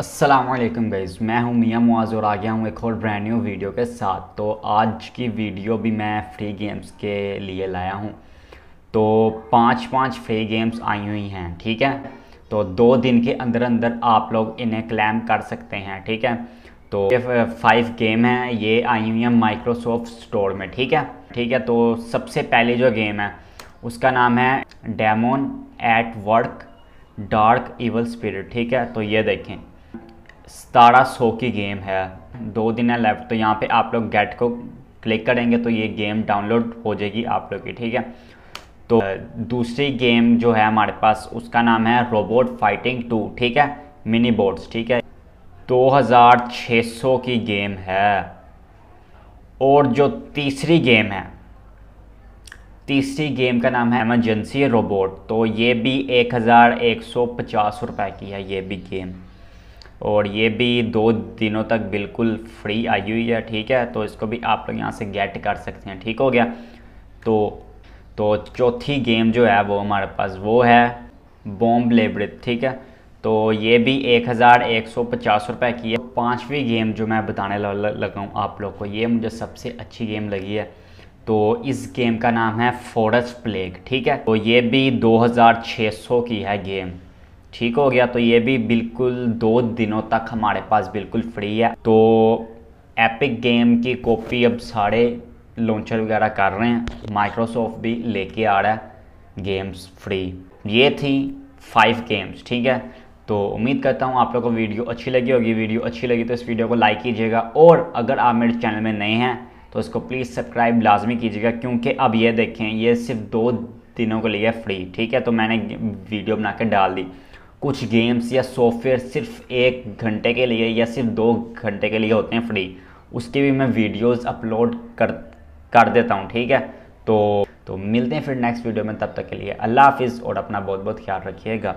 Aslam guys मैं हूं मियां मुआज़ और आ गया हूं एक और ब्रांड न्यू वीडियो के साथ तो आज की वीडियो भी मैं फ्री गेम्स के लिए लाया हूं तो पांच पांच फ्री गेम्स आई हुई हैं ठीक है तो दो दिन के अंदर अंदर आप लोग इन्हें क्लैम कर सकते हैं ठीक है तो ये फाइव गेम हैं ये आई हुई हैं माइक्रोसॉफ्ट स्टोर में ठीक है ठीक है तो सबसे पहले जो गेम है उसका नाम है demon at work dark evil spirit ठीक है तो ये देखें सतारह सौ की गेम है दो दिन है लेफ्ट तो यहाँ पे आप लोग गेट को क्लिक करेंगे तो ये गेम डाउनलोड हो जाएगी आप लोग की ठीक है तो दूसरी गेम जो है हमारे पास उसका नाम है रोबोट फाइटिंग टू ठीक है मिनी बोट्स ठीक है 2600 की गेम है और जो तीसरी गेम है तीसरी गेम का नाम है एमरजेंसी रोबोट तो ये भी 1150 रुपए की है ये भी गेम और ये भी दो दिनों तक बिल्कुल फ्री आई हुई है ठीक है तो इसको भी आप लोग यहाँ से गेट कर सकते हैं ठीक हो गया तो तो चौथी गेम जो है वो हमारे पास वो है बॉम्ब लेब्रिथ ठीक है तो ये भी एक हज़ार एक सौ पचास रुपये की है पाँचवीं गेम जो मैं बताने लगा हूँ आप लोग को ये मुझे सबसे अच्छी गेम लगी है तो इस गेम का नाम है फोरेस्ट प्लेग ठीक है तो ये भी 2600 की है गेम ठीक हो गया तो ये भी बिल्कुल दो दिनों तक हमारे पास बिल्कुल फ्री है तो एपिक गेम की कॉपी अब सारे लॉन्चर वगैरह कर रहे हैं माइक्रोसॉफ्ट भी लेके आ रहा है गेम्स फ्री ये थी फाइव गेम्स ठीक है तो उम्मीद करता हूँ आप लोगों को वीडियो अच्छी लगी होगी वीडियो अच्छी लगी तो इस वीडियो को लाइक कीजिएगा और अगर आप मेरे चैनल में नए हैं तो इसको प्लीज़ सब्सक्राइब लाजमी कीजिएगा क्योंकि अब ये देखें ये सिर्फ दो दिनों के लिए फ्री ठीक है तो मैंने वीडियो बना के डाल दी कुछ गेम्स या सॉफ्टवेयर सिर्फ एक घंटे के लिए या सिर्फ दो घंटे के लिए होते हैं फ्री उसके भी मैं वीडियोस अपलोड कर कर देता हूँ ठीक है तो तो मिलते हैं फिर नेक्स्ट वीडियो में तब तक के लिए अल्लाह हाफिज़ और अपना बहुत बहुत ख्याल रखिएगा